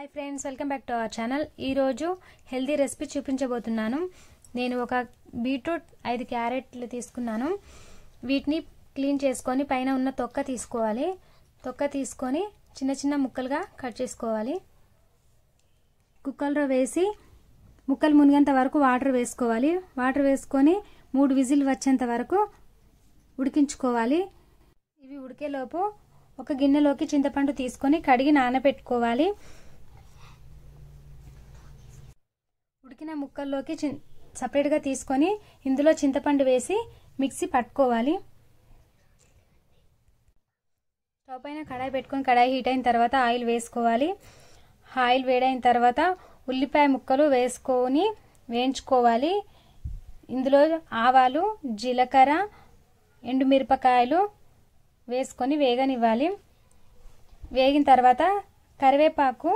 hi friends welcome back to our channel ఈరోజు healthy recipe చూపించబోతున్నాను నేను ఒక బీట్రూట్ ఐదు క్యారెట్లు తీసుకున్నాను వీటిని క్లీన్ చేసుకొని పైన ఉన్న తొక్క తీసుకోవాలి తొక్క తీసుకొని చిన్న చిన్న ముక్కలుగా కట్ చేసుకోవాలి కుక్కర్లో వేసి ముక్కలు మునిగేంత వరకు వాటర్ వేసుకోవాలి వాటర్ వేసుకొని మూడు విజిల్ వచ్చేంత వరకు ఉడికించుకోవాలి ఇవి ఉడికేలోపు ఒక గిన్నెలోకి చింతపండు తీసుకొని కడిగి నానబెట్టుకోవాలి ఉడికిన ముక్కల్లోకి చి సపరేట్గా తీసుకొని ఇందులో చింతపండు వేసి మిక్సీ పట్టుకోవాలి స్టవ్ పైన కడాయి పెట్టుకొని కడాయి హీట్ అయిన తర్వాత ఆయిల్ వేసుకోవాలి ఆయిల్ వేడైన తర్వాత ఉల్లిపాయ ముక్కలు వేసుకొని వేయించుకోవాలి ఇందులో ఆవాలు జీలకర్ర ఎండుమిరపకాయలు వేసుకొని వేగనివ్వాలి వేగిన తర్వాత కరివేపాకు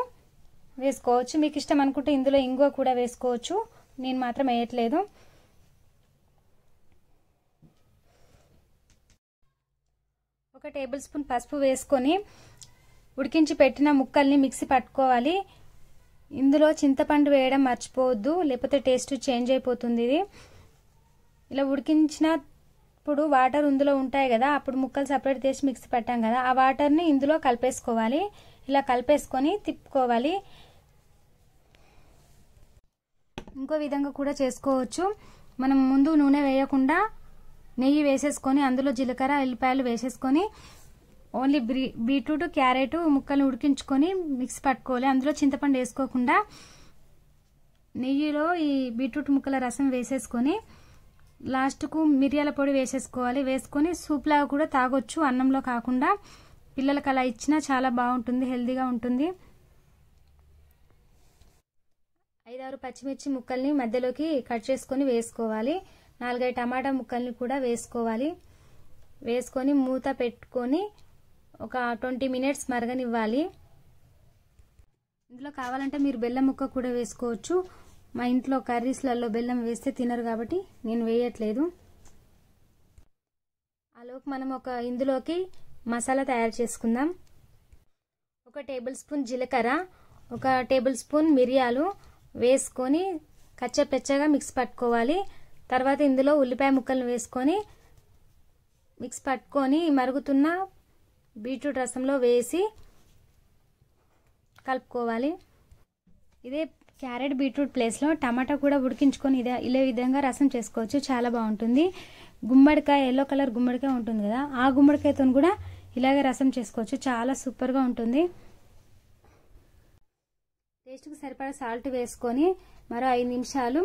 వేసుకోవచ్చు మీకు ఇష్టం అనుకుంటే ఇందులో ఇంగువ కూడా వేసుకోవచ్చు నేను మాత్రం వేయట్లేదు ఒక టేబుల్ స్పూన్ పసుపు వేసుకొని ఉడికించి పెట్టిన ముక్కల్ని మిక్సీ పట్టుకోవాలి ఇందులో చింతపండు వేయడం మర్చిపోవద్దు లేకపోతే టేస్ట్ చేంజ్ అయిపోతుంది ఇది ఇలా ఉడికించినప్పుడు వాటర్ ఇందులో ఉంటాయి కదా అప్పుడు ముక్కలు సపరేట్ చేసి మిక్సీ పెట్టాం కదా ఆ వాటర్ని ఇందులో కలిపేసుకోవాలి ఇలా కలిపేసుకొని తిప్పుకోవాలి ఇంకో విధంగా కూడా చేసుకోవచ్చు మనం ముందు నూనె వేయకుండా నెయ్యి వేసేసుకొని అందులో జీలకర్ర ఎల్లిపాయలు వేసేసుకొని ఓన్లీ బ్రీ బీట్రూట్ క్యారెట్ ముక్కలు ఉడికించుకొని మిక్స్ పట్టుకోవాలి అందులో చింతపండు వేసుకోకుండా నెయ్యిలో ఈ బీట్రూట్ ముక్కల రసం వేసేసుకొని లాస్ట్కు మిరియాల పొడి వేసేసుకోవాలి వేసుకొని సూప్లాగా కూడా తాగొచ్చు అన్నంలో కాకుండా పిల్లలకి అలా ఇచ్చినా చాలా బాగుంటుంది హెల్దీగా ఉంటుంది ఐదారు పచ్చిమిర్చి ముక్కల్ని మధ్యలోకి కట్ చేసుకొని వేసుకోవాలి నాలుగైదు టమాటా ముక్కల్ని కూడా వేసుకోవాలి వేసుకొని మూత పెట్టుకొని ఒక ట్వంటీ మినిట్స్ మరగనివ్వాలి ఇందులో కావాలంటే మీరు బెల్లం ముక్క కూడా వేసుకోవచ్చు మా ఇంట్లో కర్రీస్లలో బెల్లం వేస్తే తినరు కాబట్టి నేను వేయట్లేదు ఆలోపు మనం ఒక ఇందులోకి మసాలా తయారు చేసుకుందాం ఒక టేబుల్ స్పూన్ జీలకర్ర ఒక టేబుల్ స్పూన్ మిరియాలు వేసుకొని కచ్చపెచ్చగా మిక్స్ పట్టుకోవాలి తర్వాత ఇందులో ఉల్లిపాయ ముక్కలను వేసుకొని మిక్స్ పట్టుకొని మరుగుతున్న బీట్రూట్ రసంలో వేసి కలుపుకోవాలి ఇదే క్యారెట్ బీట్రూట్ ప్లేస్లో టమాటా కూడా ఉడికించుకొని ఇదే ఇదే విధంగా రసం చేసుకోవచ్చు చాలా బాగుంటుంది గుమ్మడికాయ ఎల్లో కలర్ గుమ్మడికాయ ఉంటుంది కదా ఆ గుమ్మడికాయతో కూడా ఇలాగే రసం చేసుకోవచ్చు చాలా సూపర్గా ఉంటుంది పేస్ట్కి సరిపడా సాల్ట్ వేసుకొని మరో ఐదు నిమిషాలు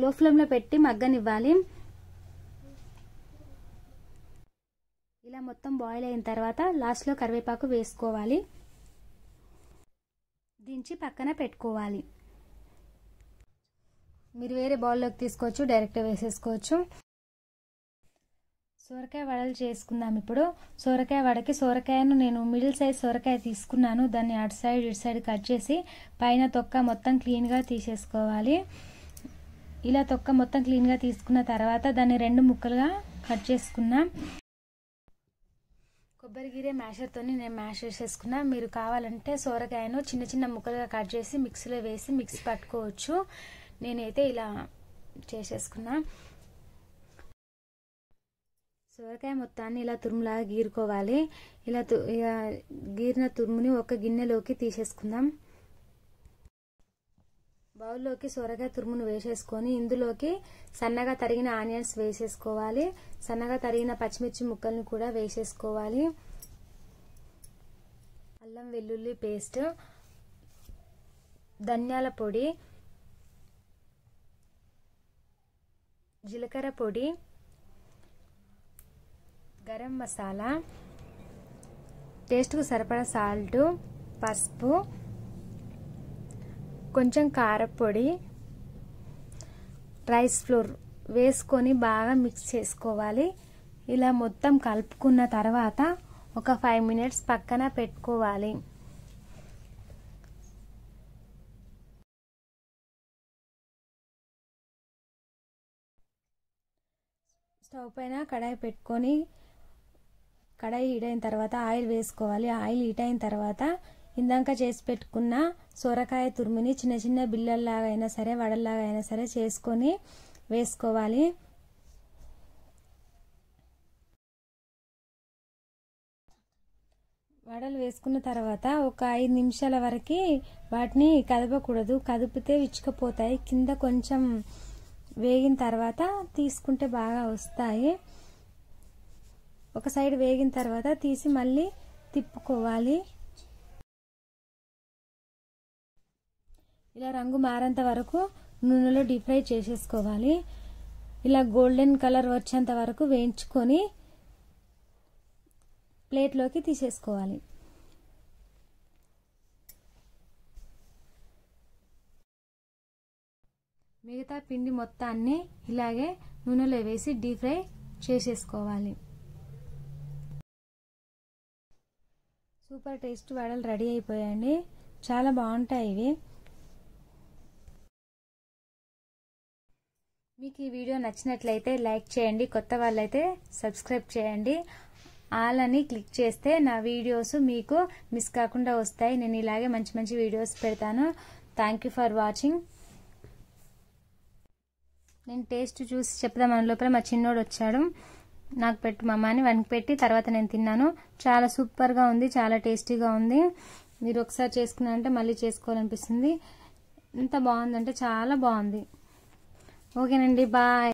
లో ఫ్లేమ్లో పెట్టి మగ్గనివ్వాలి ఇలా మొత్తం బాయిల్ అయిన తర్వాత లాస్ట్లో కరివేపాకు వేసుకోవాలి దించి పక్కన పెట్టుకోవాలి మీరు వేరే బౌల్లోకి తీసుకోవచ్చు డైరెక్ట్ వేసేసుకోవచ్చు సొరకాయ వడలు చేసుకుందాం ఇప్పుడు సొరకాయ వడకి సొరకాయను నేను మిడిల్ సైజ్ సొరకాయ తీసుకున్నాను దాన్ని అటు సైడ్ ఇటు సైడ్ కట్ చేసి పైన తొక్క మొత్తం క్లీన్గా తీసేసుకోవాలి ఇలా తొక్క మొత్తం క్లీన్గా తీసుకున్న తర్వాత దాన్ని రెండు ముక్కలుగా కట్ చేసుకున్నాం కొబ్బరి గిరే మ్యాషర్తో నేను మ్యాష్ చేసేసుకున్నా మీరు కావాలంటే సొరకాయను చిన్న చిన్న ముక్కలుగా కట్ చేసి మిక్సీలో వేసి మిక్సీ పట్టుకోవచ్చు నేనైతే ఇలా చేసేసుకున్నాను సొరకాయ మొత్తాన్ని ఇలా తురుములాగా గీరుకోవాలి ఇలా గీరిన తురుముని ఒక గిన్నెలోకి తీసేసుకుందాం బౌల్లోకి సొరకాయ తురుమును వేసేసుకొని ఇందులోకి సన్నగా తరిగిన ఆనియన్స్ వేసేసుకోవాలి సన్నగా తరిగిన పచ్చిమిర్చి ముక్కల్ని కూడా వేసేసుకోవాలి అల్లం వెల్లుల్లి పేస్ట్ ధనియాల పొడి జీలకర్ర పొడి గరం మసాలా టేస్ట్కు సరిపడా సాల్ట్ పసుపు కొంచెం కారపొడి రైస్ ఫ్లోర్ వేసుకొని బాగా మిక్స్ చేసుకోవాలి ఇలా మొత్తం కలుపుకున్న తర్వాత ఒక ఫైవ్ మినిట్స్ పక్కన పెట్టుకోవాలి స్టవ్ పైన కడాయి పెట్టుకొని కడాయి హీట్ అయిన తర్వాత ఆయిల్ వేసుకోవాలి ఆయిల్ హీట్ అయిన తర్వాత ఇందాక చేసి పెట్టుకున్న సొరకాయ తురుముని చిన్న చిన్న బిళ్ళల్లాగా అయినా సరే వడల్లాగా అయినా సరే చేసుకొని వేసుకోవాలి వడలు వేసుకున్న తర్వాత ఒక ఐదు నిమిషాల వరకు వాటిని కదపకూడదు కదిపితే విచ్చుకపోతాయి కింద కొంచెం వేగిన తర్వాత తీసుకుంటే బాగా వస్తాయి ఒక సైడ్ వేగిన తర్వాత తీసి మళ్ళీ తిప్పుకోవాలి ఇలా రంగు మారేంత వరకు నూనెలో డీప్ ఫ్రై చేసేసుకోవాలి ఇలా గోల్డెన్ కలర్ వచ్చేంత వరకు వేయించుకొని ప్లేట్లోకి తీసేసుకోవాలి మిగతా పిండి మొత్తాన్ని ఇలాగే నూనెలో వేసి డీప్ ఫ్రై చేసేసుకోవాలి సూపర్ టేస్ట్ వడలు రెడీ అయిపోయాయండి చాలా బాగుంటాయి ఇవి మీకు ఈ వీడియో నచ్చినట్లయితే లైక్ చేయండి కొత్త వాళ్ళైతే సబ్స్క్రైబ్ చేయండి ఆల్ అని క్లిక్ చేస్తే నా వీడియోస్ మీకు మిస్ కాకుండా వస్తాయి నేను ఇలాగే మంచి మంచి వీడియోస్ పెడతాను థ్యాంక్ ఫర్ వాచింగ్ నేను టేస్ట్ చూసి చెప్దాం లోపల మా చిన్నోడు వచ్చాడు నాకు పెట్టు మమ్మ అని వెనక్కి పెట్టి తర్వాత నేను తిన్నాను చాలా సూపర్గా ఉంది చాలా టేస్టీగా ఉంది మీరు ఒకసారి చేసుకున్నారంటే మళ్ళీ చేసుకోవాలనిపిస్తుంది ఎంత బాగుందంటే చాలా బాగుంది ఓకేనండి బాయ్